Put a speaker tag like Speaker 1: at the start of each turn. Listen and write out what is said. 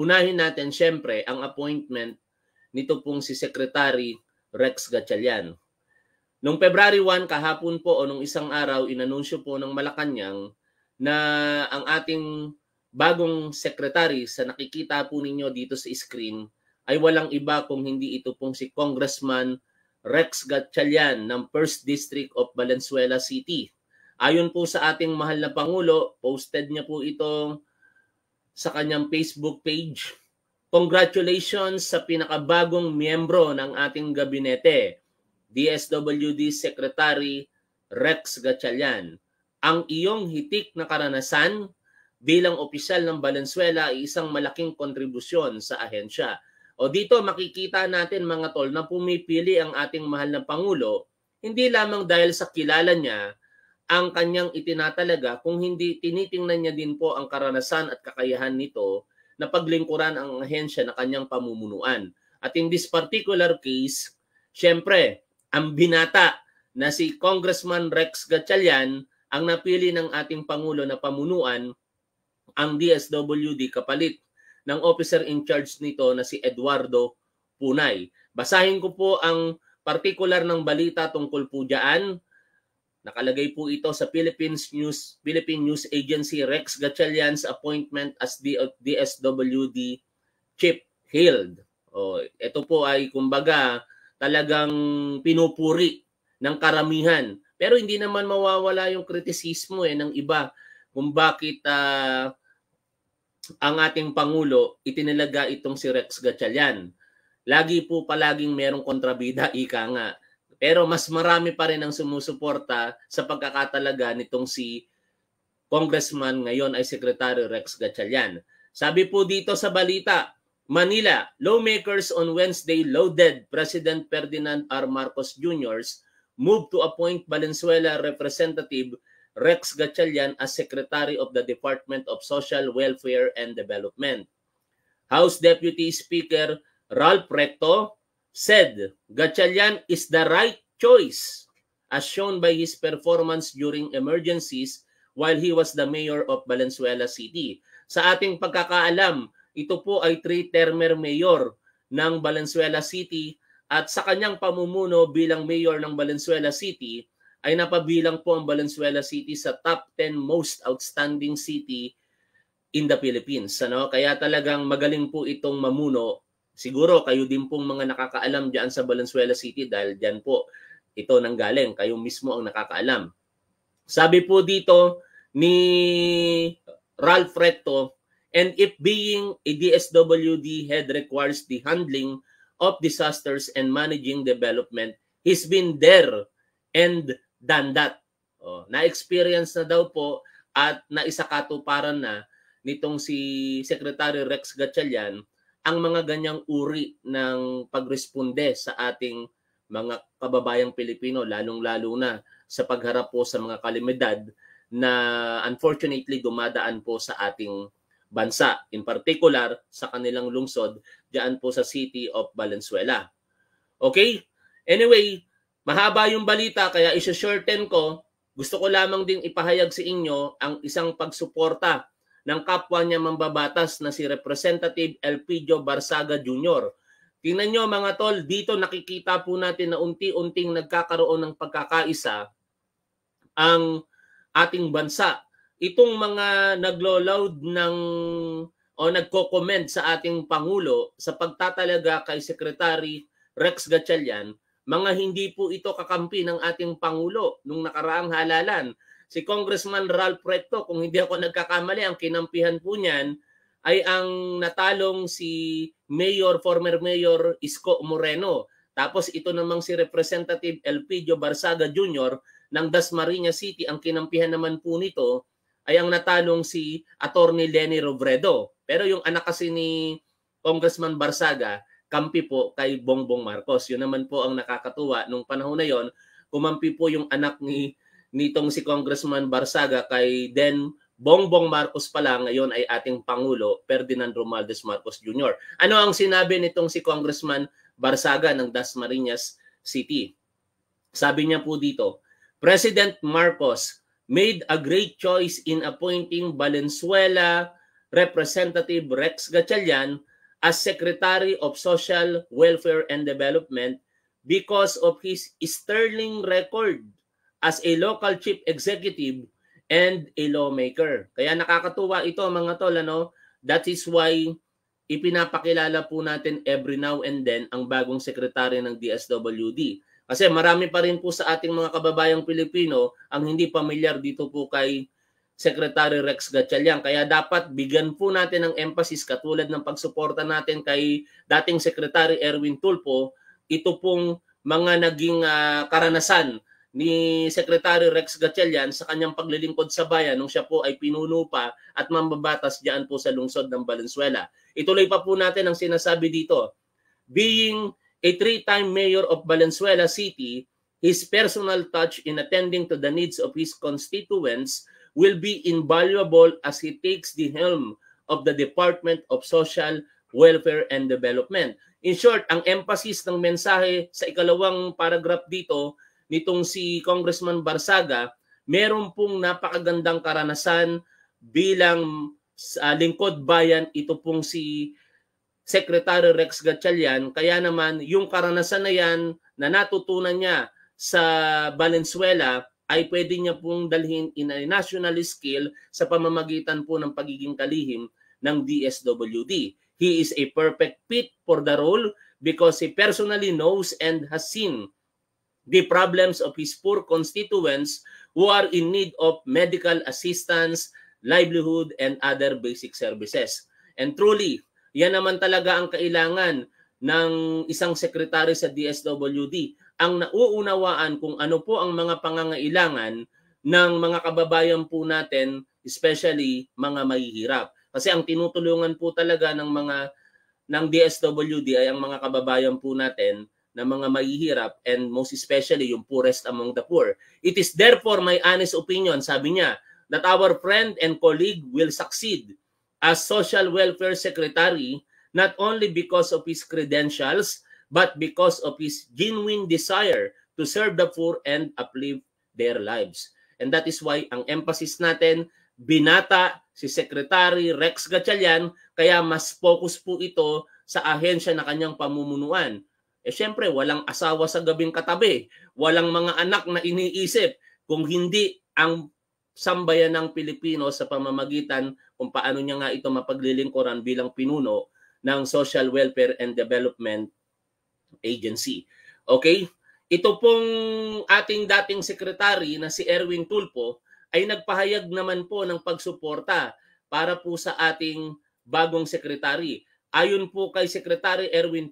Speaker 1: Unahin natin syempre ang appointment nito pong si Secretary Rex Gatchalian. Noong February 1 kahapon po o nung isang araw inanunsyo po ng Malacanang na ang ating bagong secretary sa nakikita po ninyo dito sa screen ay walang iba kung hindi ito pong si Congressman Rex Gatchalian ng 1st District of Valenzuela City. Ayon po sa ating mahal na Pangulo, posted niya po itong sa kanyang Facebook page. Congratulations sa pinakabagong miyembro ng ating gabinete, DSWD Secretary Rex Gatchalian. Ang iyong hitik na karanasan bilang opisyal ng Valenzuela ay isang malaking kontribusyon sa ahensya. O dito makikita natin mga tol na pumipili ang ating mahal na Pangulo hindi lamang dahil sa kilala niya ang kanyang itinatalaga kung hindi tinitingnan niya din po ang karanasan at kakayahan nito na paglingkuran ang ahensya na kanyang pamumunuan. At in this particular case, syempre, ang binata na si Congressman Rex Gatchalian ang napili ng ating Pangulo na pamunuan ang DSWD kapalit ng officer in charge nito na si Eduardo Punay. Basahin ko po ang particular ng balita tungkol po dyan Nakalagay po ito sa Philippines News, Philippine News Agency Rex Gatchalian's appointment as D- DSWD Chief Hild. Oh, ito po ay kumbaga talagang pinupuri ng karamihan. Pero hindi naman mawawala yung kritisismo eh ng iba kung bakit uh, ang ating Pangulo itinalaga itong si Rex Gatchalian. Lagi po palaging merong kontrabida, ika nga. Pero mas marami pa rin ang sumusuporta sa pagkakatalaga nitong si Congressman ngayon ay Secretary Rex Gatchalian. Sabi po dito sa balita, Manila, lawmakers on Wednesday loaded President Ferdinand R. Marcos Jr.'s move to appoint Valenzuela Representative Rex Gatchalian as Secretary of the Department of Social Welfare and Development. House Deputy Speaker Ralph Recto said Gatchalian is the right choice as shown by his performance during emergencies while he was the mayor of Valenzuela City. Sa ating pagkakaalam, ito po ay three-termer mayor ng Valenzuela City at sa kanyang pamumuno bilang mayor ng Valenzuela City ay napabilang po ang Valenzuela City sa top 10 most outstanding city in the Philippines. Ano? Kaya talagang magaling po itong mamuno Siguro kayo din pong mga nakakaalam diyan sa Valenzuela City dahil diyan po ito nang galing. Kayo mismo ang nakakaalam. Sabi po dito ni Ralph Recto, and if being a DSWD head requires the handling of disasters and managing development, he's been there and done that. Oh, na-experience na daw po at naisakatuparan na nitong si Secretary Rex Gatchalian ang mga ganyang uri ng pagresponde sa ating mga kababayang Pilipino, lalong-lalo na sa pagharap po sa mga kalimidad na unfortunately dumadaan po sa ating bansa, in particular sa kanilang lungsod, diyan po sa city of Valenzuela. Okay? Anyway, mahaba yung balita kaya isa-shorten ko. Gusto ko lamang ding ipahayag sa inyo ang isang pagsuporta ng kapwa niya mambabatas na si Representative Elpidio Barsaga Jr. Tingnan nyo mga tol, dito nakikita po natin na unti-unting nagkakaroon ng pagkakaisa ang ating bansa. Itong mga naglo-load ng o nagko-comment sa ating Pangulo sa pagtatalaga kay Secretary Rex Gatchalian, mga hindi po ito kakampi ng ating Pangulo nung nakaraang halalan Si Congressman Ralph Recto, kung hindi ako nagkakamali, ang kinampihan po niyan ay ang natalong si Mayor, former Mayor Isko Moreno. Tapos ito namang si Representative Elpidio Barsaga Jr. ng Dasmariñas City, ang kinampihan naman po nito ay ang natalong si Attorney Lenny Robredo. Pero yung anak kasi ni Congressman Barsaga, kampi po kay Bongbong Marcos. Yun naman po ang nakakatuwa. Nung panahon na yon, kumampi po yung anak ni nitong si Congressman Barsaga kay then Bongbong Marcos pa lang ngayon ay ating Pangulo Ferdinand Romualdez Marcos Jr. Ano ang sinabi nitong si Congressman Barsaga ng Dasmariñas City? Sabi niya po dito, President Marcos made a great choice in appointing Valenzuela Representative Rex Gatchalian as Secretary of Social Welfare and Development because of his sterling record as a local chief executive and a lawmaker. Kaya nakakatuwa ito mga tol. Ano? That is why ipinapakilala po natin every now and then ang bagong sekretary ng DSWD. Kasi marami pa rin po sa ating mga kababayang Pilipino ang hindi pamilyar dito po kay Secretary Rex Gatchalian. Kaya dapat bigyan po natin ng emphasis katulad ng pagsuporta natin kay dating Secretary Erwin Tulpo, ito pong mga naging uh, karanasan ni Secretary Rex Gatchalian sa kanyang paglilingkod sa bayan nung siya po ay pinuno pa at mambabatas diyan po sa lungsod ng Valenzuela. Ituloy pa po natin ang sinasabi dito. Being a three-time mayor of Valenzuela City, his personal touch in attending to the needs of his constituents will be invaluable as he takes the helm of the Department of Social Welfare and Development. In short, ang emphasis ng mensahe sa ikalawang paragraph dito nitong si Congressman Barsaga, meron pong napakagandang karanasan bilang uh, lingkod bayan ito pong si Secretary Rex Gatchalian. Kaya naman yung karanasan na yan na natutunan niya sa Valenzuela ay pwede niya pong dalhin in a national skill sa pamamagitan po ng pagiging kalihim ng DSWD. He is a perfect fit for the role because he personally knows and has seen the problems of his poor constituents who are in need of medical assistance, livelihood, and other basic services. And truly, yan naman talaga ang kailangan ng isang sekretary sa DSWD ang nauunawaan kung ano po ang mga pangangailangan ng mga kababayan po natin, especially mga mahihirap. Kasi ang tinutulungan po talaga ng mga ng DSWD ay ang mga kababayan po natin ng mga mahihirap and most especially yung poorest among the poor. It is therefore my honest opinion, sabi niya, that our friend and colleague will succeed as social welfare secretary not only because of his credentials but because of his genuine desire to serve the poor and uplift their lives. And that is why ang emphasis natin binata si Secretary Rex Gatchalian kaya mas focus po ito sa ahensya na kanyang pamumunuan eh syempre, walang asawa sa gabing katabi, walang mga anak na iniisip kung hindi ang sambayan ng Pilipino sa pamamagitan kung paano niya nga ito mapaglilingkuran bilang pinuno ng Social Welfare and Development Agency. Okay? Ito pong ating dating sekretary na si Erwin Tulpo ay nagpahayag naman po ng pagsuporta para po sa ating bagong sekretary. Ayon po kay Sekretary Erwin Tulpo,